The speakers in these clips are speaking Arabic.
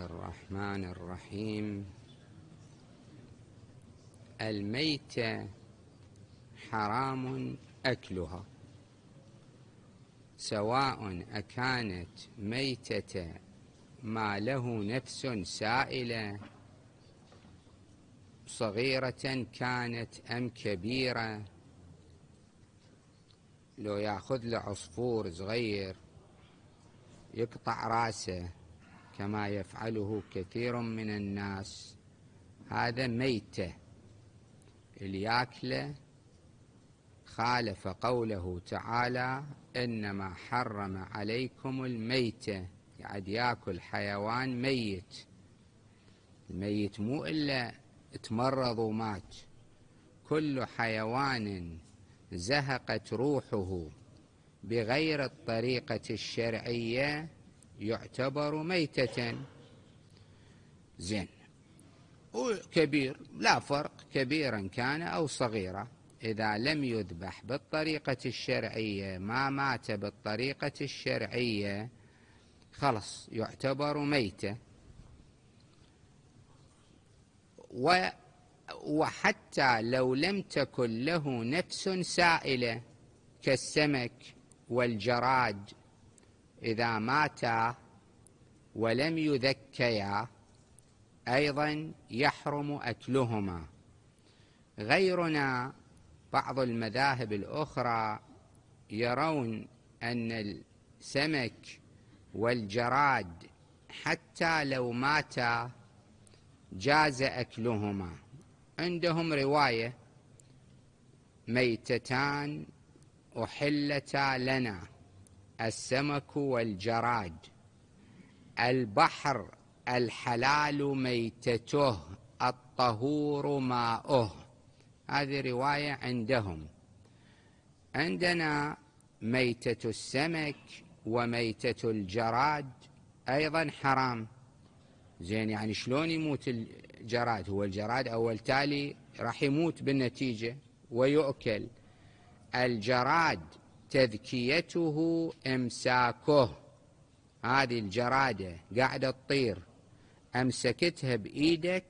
الله الرحمن الرحيم الميتة حرام أكلها سواء أكانت ميتة ما له نفس سائلة صغيرة كانت أم كبيرة لو ياخذ له عصفور صغير يقطع راسه كما يفعله كثير من الناس هذا ميته اللي ياكله خالف قوله تعالى انما حرم عليكم الميته قاعد ياكل حيوان ميت الميت مو الا تمرض ومات كل حيوان زهقت روحه بغير الطريقه الشرعيه يعتبر ميتة زين كبير لا فرق كبيرا كان أو صغيرا إذا لم يذبح بالطريقة الشرعية ما مات بالطريقة الشرعية خلص يعتبر ميتة و وحتى لو لم تكن له نفس سائلة كالسمك والجراد إذا ماتا ولم يذكيا أيضا يحرم أكلهما غيرنا بعض المذاهب الأخرى يرون أن السمك والجراد حتى لو ماتا جاز أكلهما عندهم رواية ميتتان أحلتا لنا السمك والجراد البحر الحلال ميتته الطهور ماؤه هذه رواية عندهم عندنا ميتة السمك وميتة الجراد أيضا حرام زين يعني شلون يموت الجراد هو الجراد أول تالي راح يموت بالنتيجة ويؤكل الجراد تذكيته امساكه هذه الجرادة قاعدة تطير امسكتها بايدك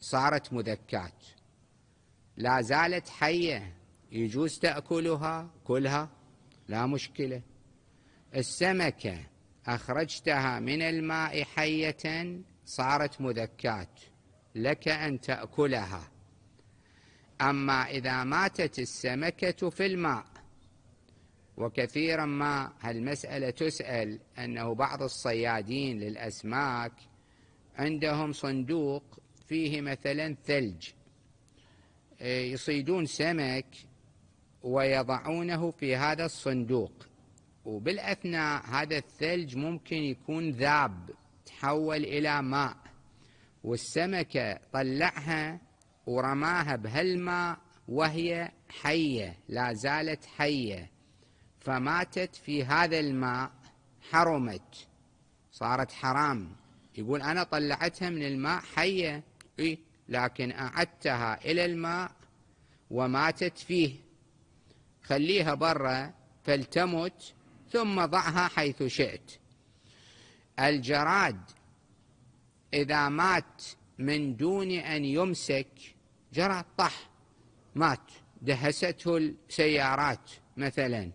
صارت مذكات لا زالت حية يجوز تأكلها كلها لا مشكلة السمكة أخرجتها من الماء حية صارت مذكات لك أن تأكلها أما إذا ماتت السمكة في الماء وكثيرا ما هالمسألة تسأل أنه بعض الصيادين للأسماك عندهم صندوق فيه مثلا ثلج آه، يصيدون سمك ويضعونه في هذا الصندوق وبالأثناء هذا الثلج ممكن يكون ذاب تحول إلى ماء والسمكة طلعها ورماها بهالماء وهي حية لا زالت حية فماتت في هذا الماء حرمت صارت حرام يقول أنا طلعتها من الماء حية إيه؟ لكن أعدتها إلى الماء وماتت فيه خليها برا فلتمت ثم ضعها حيث شئت الجراد إذا مات من دون أن يمسك جراد طح مات دهسته السيارات مثلا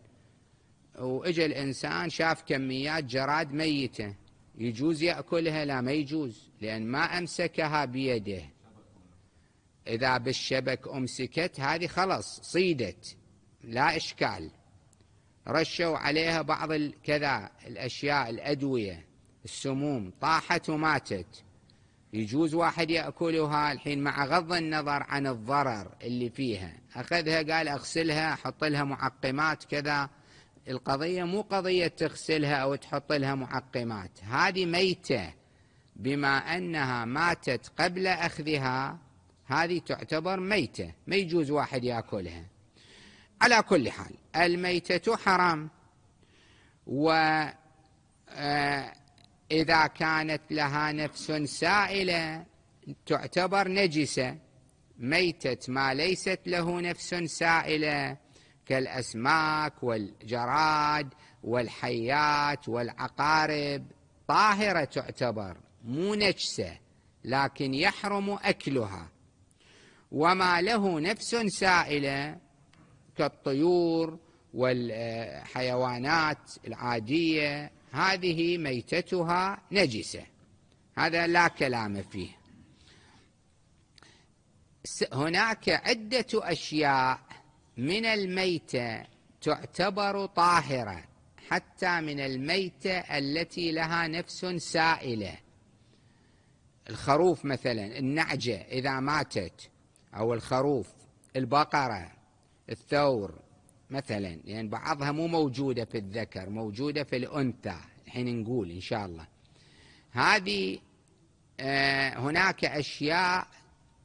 واجى الانسان شاف كميات جراد ميته يجوز ياكلها لا ما يجوز لان ما امسكها بيده اذا بالشبك امسكت هذه خلص صيدت لا اشكال رشوا عليها بعض كذا الاشياء الادويه السموم طاحت وماتت يجوز واحد ياكلها الحين مع غض النظر عن الضرر اللي فيها اخذها قال اغسلها احط لها معقمات كذا القضية مو قضية تغسلها أو تحط لها معقمات هذه ميتة بما أنها ماتت قبل أخذها هذه تعتبر ميتة ما يجوز واحد يأكلها على كل حال الميتة حرام و آه، اذا كانت لها نفس سائلة تعتبر نجسة ميتة ما ليست له نفس سائلة كالأسماك والجراد والحيات والعقارب طاهرة تعتبر مو نجسة لكن يحرم أكلها وما له نفس سائلة كالطيور والحيوانات العادية هذه ميتتها نجسة هذا لا كلام فيه هناك عدة أشياء من الميتة تعتبر طاهرة حتى من الميتة التي لها نفس سائلة الخروف مثلا النعجة إذا ماتت أو الخروف البقرة الثور مثلا لأن يعني بعضها مو موجودة في الذكر موجودة في الأنثى الحين نقول إن شاء الله هذه آه، هناك أشياء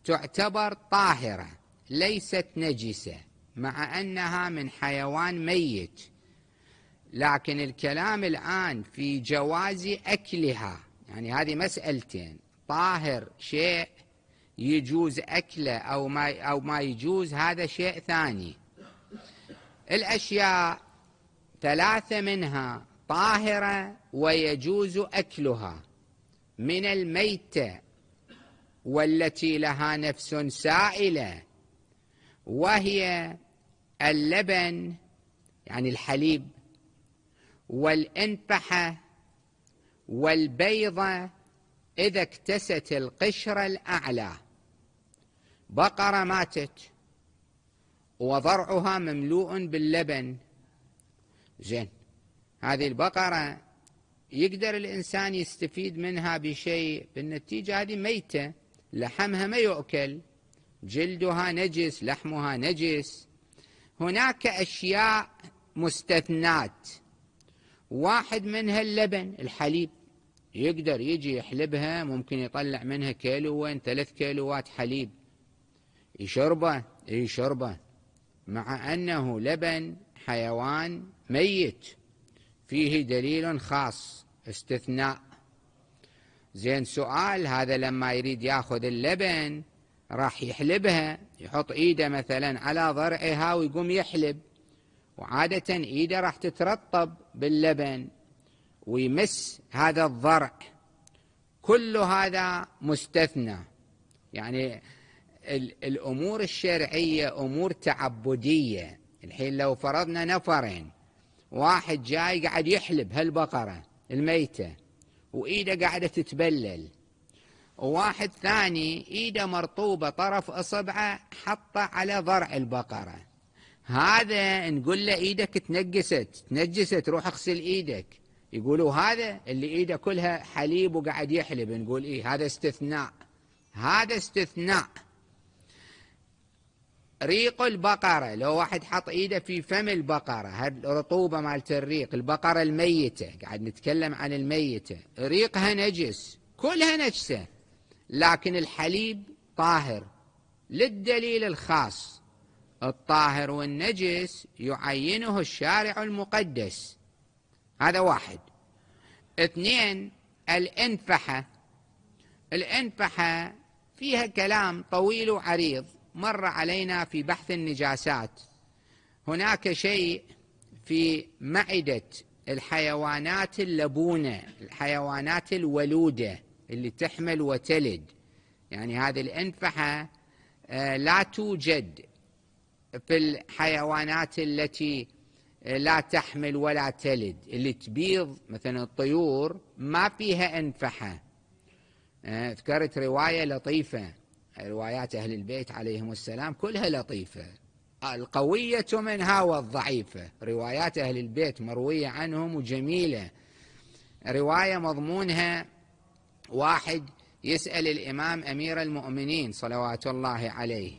تعتبر طاهرة ليست نجسة مع أنها من حيوان ميت لكن الكلام الآن في جواز أكلها يعني هذه مسألتين طاهر شيء يجوز أكله أو ما, أو ما يجوز هذا شيء ثاني الأشياء ثلاثة منها طاهرة ويجوز أكلها من الميتة والتي لها نفس سائله وهي اللبن يعني الحليب والانفحة والبيضة إذا اكتست القشرة الأعلى بقرة ماتت وضرعها مملوء باللبن زين هذه البقرة يقدر الإنسان يستفيد منها بشيء بالنتيجة هذه ميتة لحمها ما يؤكل جلدها نجس لحمها نجس هناك أشياء مستثنات واحد منها اللبن الحليب يقدر يجي يحلبها ممكن يطلع منها كيلوين ثلاث كيلوات حليب يشربه يشربه مع أنه لبن حيوان ميت فيه دليل خاص استثناء زين سؤال هذا لما يريد ياخذ اللبن راح يحلبها يحط ايده مثلا على ضرعها ويقوم يحلب وعادة ايده راح تترطب باللبن ويمس هذا الضرع كل هذا مستثنى يعني الامور الشرعيه امور تعبديه الحين لو فرضنا نفرين واحد جاي قاعد يحلب هالبقره الميته وايده قاعده تتبلل وواحد ثاني ايده مرطوبة طرف اصبعه حطه على ضرع البقرة هذا نقول له ايدك تنجست تنجست روح اغسل ايدك يقولوا هذا اللي ايده كلها حليب وقاعد يحلب نقول ايه هذا استثناء هذا استثناء ريق البقرة لو واحد حط ايده في فم البقرة الرطوبة مالت الريق البقرة الميتة قاعد نتكلم عن الميتة ريقها نجس كلها نجسة لكن الحليب طاهر للدليل الخاص الطاهر والنجس يعينه الشارع المقدس هذا واحد اثنين الانفحة الانفحة فيها كلام طويل وعريض مر علينا في بحث النجاسات هناك شيء في معدة الحيوانات اللبونة الحيوانات الولوده اللي تحمل وتلد يعني هذه الأنفحة آه، لا توجد في الحيوانات التي آه، لا تحمل ولا تلد اللي تبيض مثلا الطيور ما فيها أنفحة آه، ذكرت رواية لطيفة روايات أهل البيت عليهم السلام كلها لطيفة القوية منها والضعيفة روايات أهل البيت مروية عنهم وجميلة رواية مضمونها واحد يسأل الإمام أمير المؤمنين صلوات الله عليه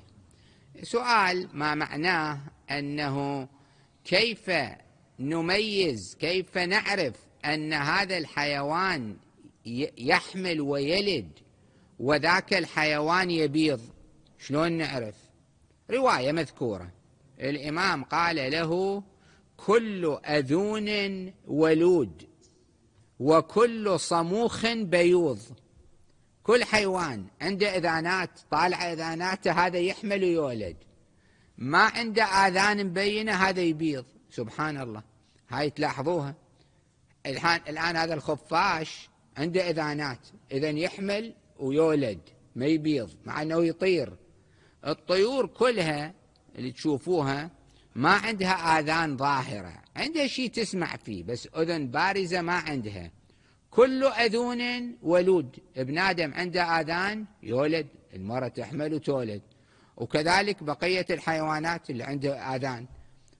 سؤال ما معناه أنه كيف نميز كيف نعرف أن هذا الحيوان يحمل ويلد وذاك الحيوان يبيض شلون نعرف رواية مذكورة الإمام قال له كل أذون ولود وكل صموخ بيوض كل حيوان عنده إذانات طالعة إذاناته هذا يحمل ويولد ما عنده آذان مبينة هذا يبيض سبحان الله هاي تلاحظوها الآن, الآن هذا الخفاش عنده إذانات إذا يحمل ويولد ما يبيض مع أنه يطير الطيور كلها اللي تشوفوها ما عندها آذان ظاهرة عندها شيء تسمع فيه بس أذن بارزة ما عندها كل أذون ولود ابن آدم عنده آذان يولد المرأة تحمل وتولد وكذلك بقية الحيوانات اللي عندها آذان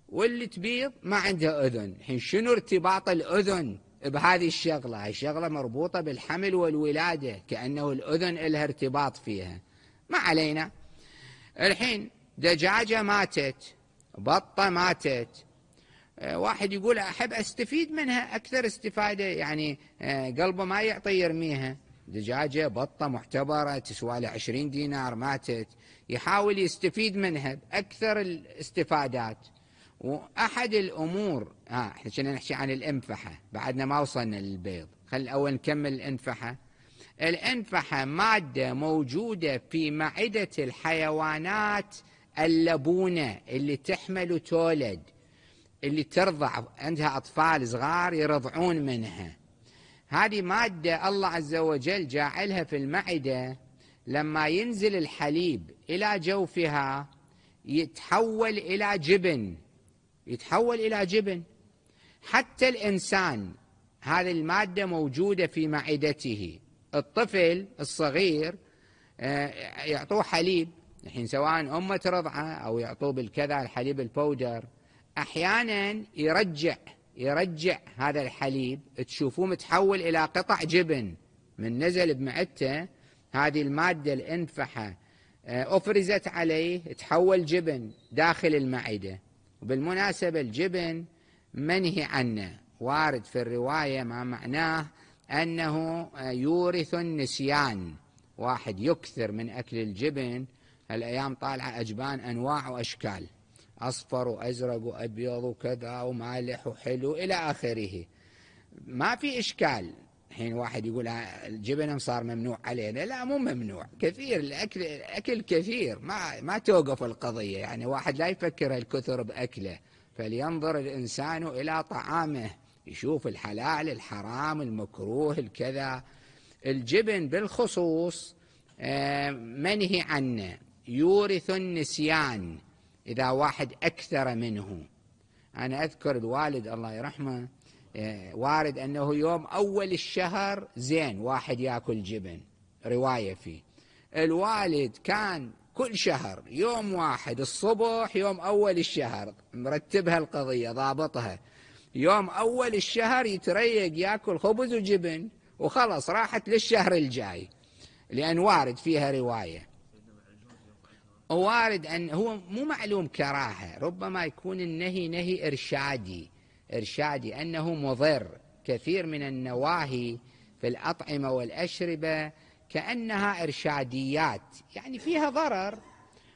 واللي تبيض ما عندها أذن الحين شنو ارتباط الأذن بهذه الشغلة هاي الشغلة مربوطة بالحمل والولادة كأنه الأذن لها ارتباط فيها ما علينا الحين دجاجة ماتت بطة ماتت آه، واحد يقول أحب أستفيد منها أكثر استفادة يعني آه، قلبه ما يعطي يرميها دجاجة بطة محتبرة تسوى له 20 دينار ماتت يحاول يستفيد منها بأكثر الاستفادات وأحد الأمور ها احنا كنا نحكي عن الأنفحة بعدنا ما وصلنا للبيض خل الأول نكمل الأنفحة الأنفحة مادة موجودة في معدة الحيوانات اللبونة اللي تحمل وتولد اللي ترضع عندها أطفال صغار يرضعون منها هذه مادة الله عز وجل جاعلها في المعدة لما ينزل الحليب إلى جوفها يتحول إلى جبن يتحول إلى جبن حتى الإنسان هذه المادة موجودة في معدته الطفل الصغير آه، يعطوه حليب الحين سواء أمه رضعة أو يعطوه بالكذا الحليب البودر أحيانا يرجع يرجع هذا الحليب تشوفوه متحول إلى قطع جبن من نزل بمعدته هذه المادة الأنفحة آه، أفرزت عليه تحول جبن داخل المعدة وبالمناسبة الجبن منهي عنه وارد في الرواية ما معناه أنه آه، يورث النسيان واحد يكثر من أكل الجبن هالايام طالعه اجبان انواع واشكال اصفر وازرق وابيض وكذا ومالح وحلو الى اخره ما في اشكال الحين واحد يقول آه، الجبن صار ممنوع علينا لا مو ممنوع كثير الاكل الاكل كثير ما ما توقف القضيه يعني واحد لا يفكر الكثر باكله فلينظر الانسان الى طعامه يشوف الحلال الحرام المكروه الكذا الجبن بالخصوص آه، منهي عنه يورث النسيان إذا واحد أكثر منه أنا أذكر الوالد الله يرحمه آه، وارد أنه يوم أول الشهر زين واحد يأكل جبن رواية فيه الوالد كان كل شهر يوم واحد الصبح يوم أول الشهر مرتبها القضية ضابطها يوم أول الشهر يتريق يأكل خبز وجبن وخلص راحت للشهر الجاي لأن وارد فيها رواية وارد أن هو مو معلوم كراهة ربما يكون النهي نهي إرشادي إرشادي أنه مضر كثير من النواهي في الأطعمة والأشربة كأنها إرشاديات يعني فيها ضرر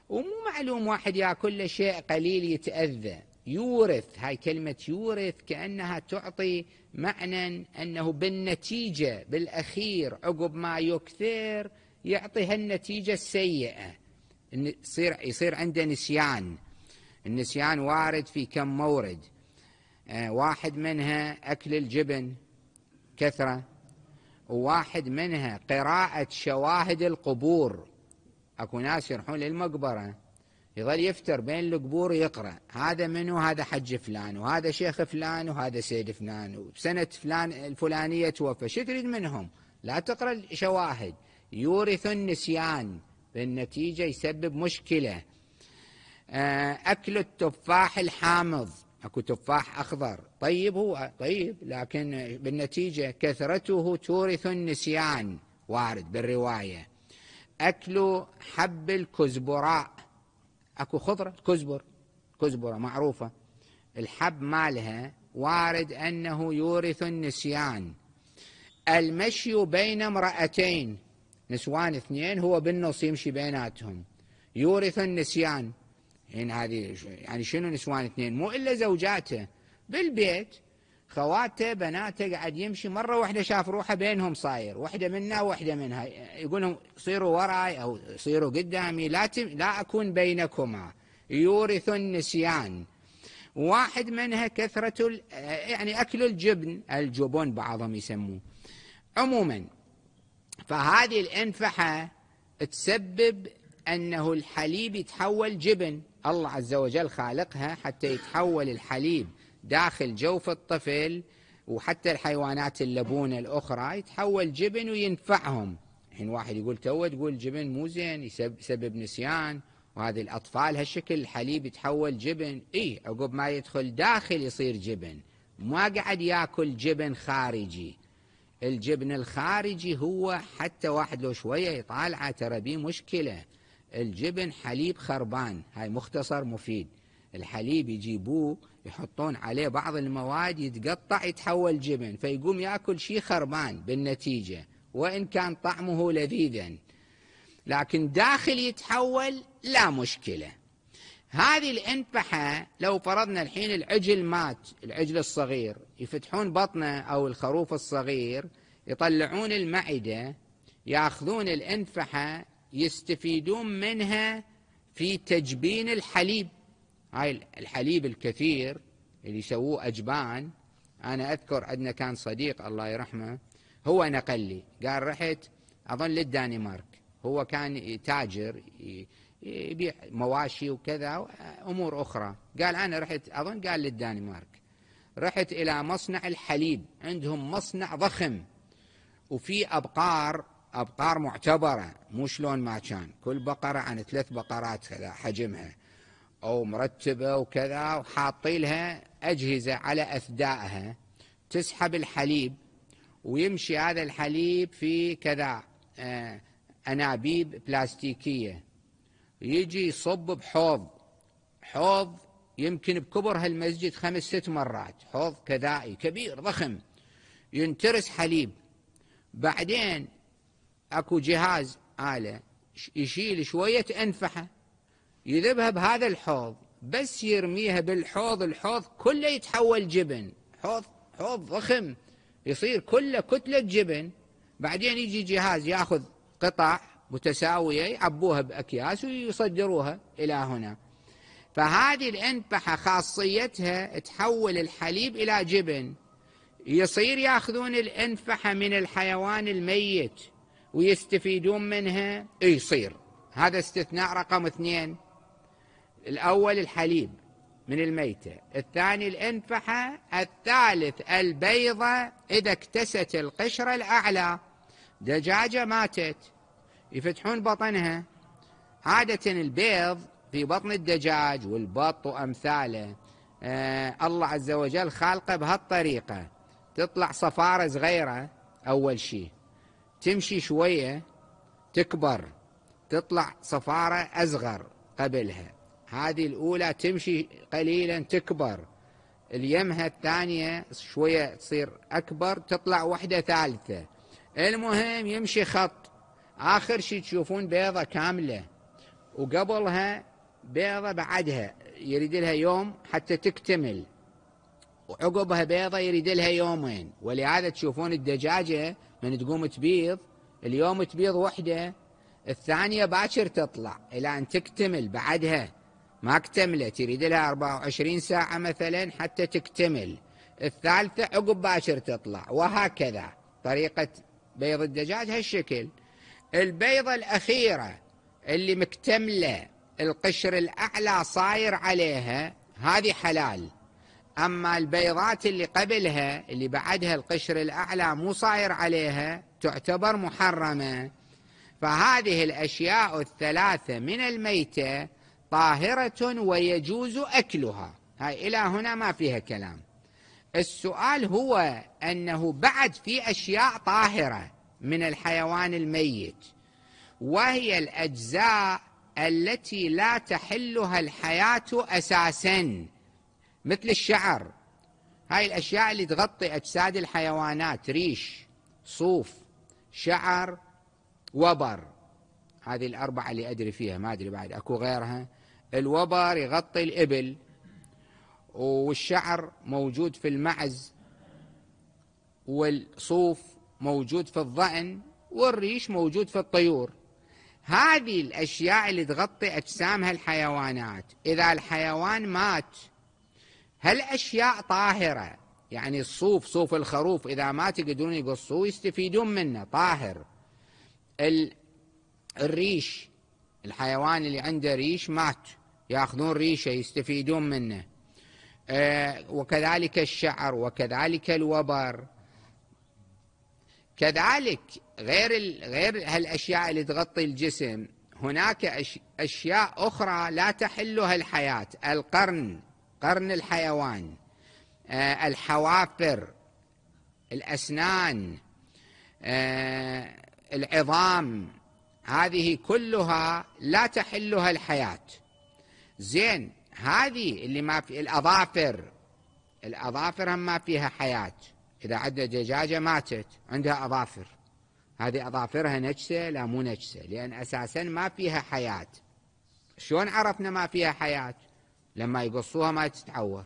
ومو معلوم واحد ياكل شيء قليل يتأذى يورث هاي كلمة يورث كأنها تعطي معنى أنه بالنتيجة بالأخير عقب ما يكثر يعطي هالنتيجة السيئة يصير يصير عنده نسيان النسيان وارد في كم مورد آه، واحد منها أكل الجبن كثرة وواحد منها قراءة شواهد القبور أكو ناس يروحون للمقبرة يظل يفتر بين القبور يقرأ هذا منو هذا حج فلان وهذا شيخ فلان وهذا سيد فلان وسنة فلان الفلانية توفى شو تريد منهم لا تقرأ الشواهد يورث النسيان بالنتيجة يسبب مشكلة آه، أكل التفاح الحامض أكو تفاح أخضر طيب هو طيب لكن بالنتيجة كثرته تورث النسيان وارد بالرواية أكل حب الكزبراء أكو خضرة كزبر كزبرة معروفة الحب مالها وارد أنه يورث النسيان المشي بين امرأتين نسوان اثنين هو بالنص يمشي بيناتهم يورث النسيان يعني هذه يعني شنو نسوان اثنين مو الا زوجاته بالبيت خواته بناته قاعد يمشي مره واحده شاف روحه بينهم صاير واحده منا واحده منها يقول لهم صيروا وراي او صيروا قدامي لا تم لا اكون بينكما يورث النسيان واحد منها كثرة يعني أكل الجبن الجبن بعضهم يسموه عموما فهذه الأنفحة تسبب أنه الحليب يتحول جبن الله عز وجل خالقها حتى يتحول الحليب داخل جوف الطفل وحتى الحيوانات اللبونة الأخرى يتحول جبن وينفعهم الحين واحد يقول تو تقول جبن مو زين يسبب نسيان وهذه الأطفال هالشكل الحليب يتحول جبن إيه عقب ما يدخل داخل يصير جبن ما قاعد ياكل جبن خارجي الجبن الخارجي هو حتى واحد لو شوية يطالعه ترى بيه مشكلة الجبن حليب خربان هاي مختصر مفيد الحليب يجيبوه يحطون عليه بعض المواد يتقطع يتحول جبن فيقوم ياكل شيء خربان بالنتيجة وإن كان طعمه لذيذا لكن داخل يتحول لا مشكله هذه الأنفحة لو فرضنا الحين العجل مات العجل الصغير يفتحون بطنه أو الخروف الصغير يطلعون المعدة يأخذون الأنفحة يستفيدون منها في تجبين الحليب هاي الحليب الكثير اللي يسووه أجبان أنا أذكر عندنا كان صديق الله يرحمه هو نقل لي قال رحت أظن للدنمارك هو كان تاجر يبيع مواشي وكذا امور اخرى قال انا رحت اظن قال للدنمارك رحت الى مصنع الحليب عندهم مصنع ضخم وفي ابقار ابقار معتبره مو شلون ما كان كل بقره عن ثلاث بقرات كذا حجمها او مرتبه وكذا وحاطين لها اجهزه على اثدائها تسحب الحليب ويمشي هذا الحليب في كذا آه، انابيب بلاستيكيه يجي يصب بحوض حوض يمكن بكبر هالمسجد خمس ست مرات حوض كذائي كبير ضخم ينترس حليب بعدين اكو جهاز آلة يشيل شوية أنفحة يذبها بهذا الحوض بس يرميها بالحوض الحوض كله يتحول جبن حوض حوض ضخم يصير كله كتلة جبن بعدين يجي جهاز ياخذ قطع متساوية يعبوها بأكياس ويصدروها إلى هنا فهذه الأنبحة خاصيتها تحول الحليب إلى جبن يصير ياخذون الأنفحة من الحيوان الميت ويستفيدون منها يصير هذا استثناء رقم اثنين الأول الحليب من الميتة الثاني الأنفحة الثالث البيضة إذا اكتست القشرة الأعلى دجاجة ماتت يفتحون بطنها عادة البيض في بطن الدجاج والبط وأمثاله آه الله عز وجل خالقه بهالطريقة تطلع صفارة صغيرة أول شيء تمشي شوية تكبر تطلع صفارة أصغر قبلها هذه الأولى تمشي قليلا تكبر اليمها الثانية شوية تصير أكبر تطلع وحدة ثالثة المهم يمشي خط آخر شيء تشوفون بيضة كاملة وقبلها بيضة بعدها يريد لها يوم حتى تكتمل وعقبها بيضة يريد لها يومين ولهذا تشوفون الدجاجة من تقوم تبيض اليوم تبيض وحدة الثانية باكر تطلع إلى أن تكتمل بعدها ما اكتملت يريد لها 24 ساعة مثلا حتى تكتمل الثالثة عقب باكر تطلع وهكذا طريقة بيض الدجاج هالشكل البيضة الأخيرة اللي مكتملة القشر الأعلى صاير عليها هذه حلال أما البيضات اللي قبلها اللي بعدها القشر الأعلى مو صاير عليها تعتبر محرمة فهذه الأشياء الثلاثة من الميتة طاهرة ويجوز أكلها هاي إلى هنا ما فيها كلام السؤال هو أنه بعد في أشياء طاهرة من الحيوان الميت وهي الأجزاء التي لا تحلها الحياة أساسا مثل الشعر هاي الأشياء اللي تغطي أجساد الحيوانات ريش صوف شعر وبر هذه الأربعة اللي أدري فيها ما أدري بعد أكو غيرها الوبر يغطي الإبل والشعر موجود في المعز والصوف موجود في الظأن والريش موجود في الطيور هذه الأشياء اللي تغطي أجسامها الحيوانات إذا الحيوان مات هل أشياء طاهرة يعني الصوف صوف الخروف إذا مات يقدرون يقصوه يستفيدون منه طاهر الريش الحيوان اللي عنده ريش مات ياخذون ريشه يستفيدون منه آه، وكذلك الشعر وكذلك الوبر كذلك غير غير هالاشياء اللي تغطي الجسم هناك اشياء اخرى لا تحلها الحياه القرن قرن الحيوان آه، الحوافر الاسنان آه، العظام هذه كلها لا تحلها الحياه زين هذه اللي ما في الاظافر الاظافر هم ما فيها حياه إذا عندنا دجاجة ماتت عندها أظافر هذه أظافرها نجسة لا مو نجسة لأن أساسا ما فيها حياة شلون عرفنا ما فيها حياة لما يقصوها ما تتعور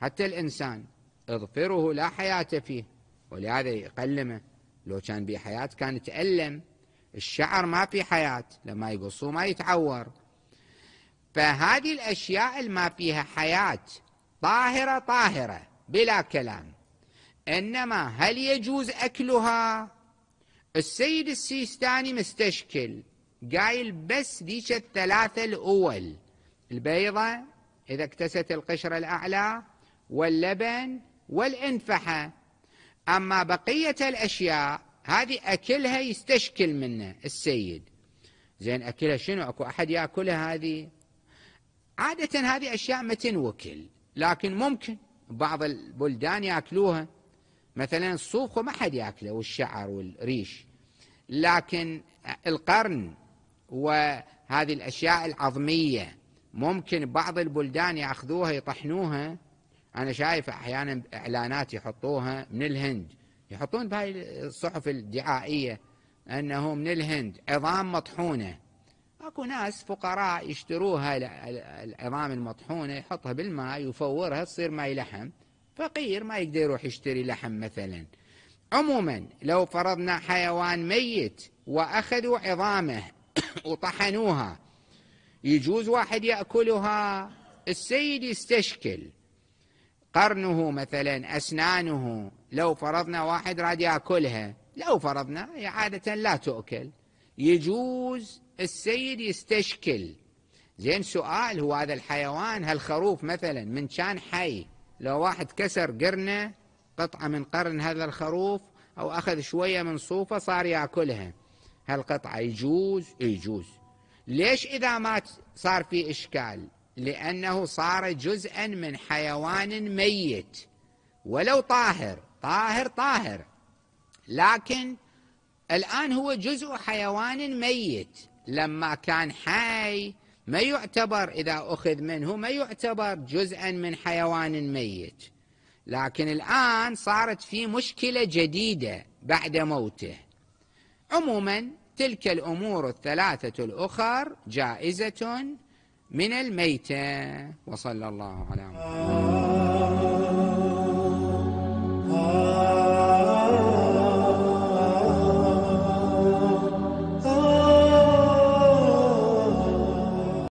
حتى الإنسان اظفره لا حياة فيه ولهذا يقلمه لو كان به حياة كان يتألم الشعر ما في حياة لما يقصوه ما يتعور فهذه الأشياء اللي ما فيها حياة طاهرة طاهرة بلا كلام إنما هل يجوز أكلها السيد السيستاني مستشكل قايل بس ديش الثلاثة الأول البيضة إذا اكتست القشرة الأعلى واللبن والإنفحة أما بقية الأشياء هذه أكلها يستشكل منه السيد زين أكلها شنو أكو أحد يأكلها هذه عادة هذه أشياء ما تنوكل لكن ممكن بعض البلدان يأكلوها مثلا الصوف ما حد ياكله والشعر والريش لكن القرن وهذه الاشياء العظميه ممكن بعض البلدان ياخذوها يطحنوها انا شايف احيانا اعلانات يحطوها من الهند يحطون بهاي الصحف الدعائيه انه من الهند عظام مطحونه اكو ناس فقراء يشتروها العظام المطحونه يحطها بالماء يفورها تصير ماي لحم فقير ما يقدر يروح يشتري لحم مثلا عموما لو فرضنا حيوان ميت وأخذوا عظامه وطحنوها يجوز واحد يأكلها السيد يستشكل قرنه مثلا أسنانه لو فرضنا واحد راد يأكلها لو فرضنا عادة لا تؤكل يجوز السيد يستشكل زين سؤال هو هذا الحيوان هالخروف مثلا من كان حي لو واحد كسر قرنه قطعة من قرن هذا الخروف أو أخذ شوية من صوفة صار يأكلها هالقطعة يجوز يجوز ليش إذا مات صار في إشكال لأنه صار جزءا من حيوان ميت ولو طاهر طاهر طاهر لكن الآن هو جزء حيوان ميت لما كان حي ما يعتبر إذا أخذ منه ما يعتبر جزءا من حيوان ميت لكن الآن صارت في مشكلة جديدة بعد موته عموما تلك الأمور الثلاثة الأخر جائزة من الميتة وصلى الله على محمد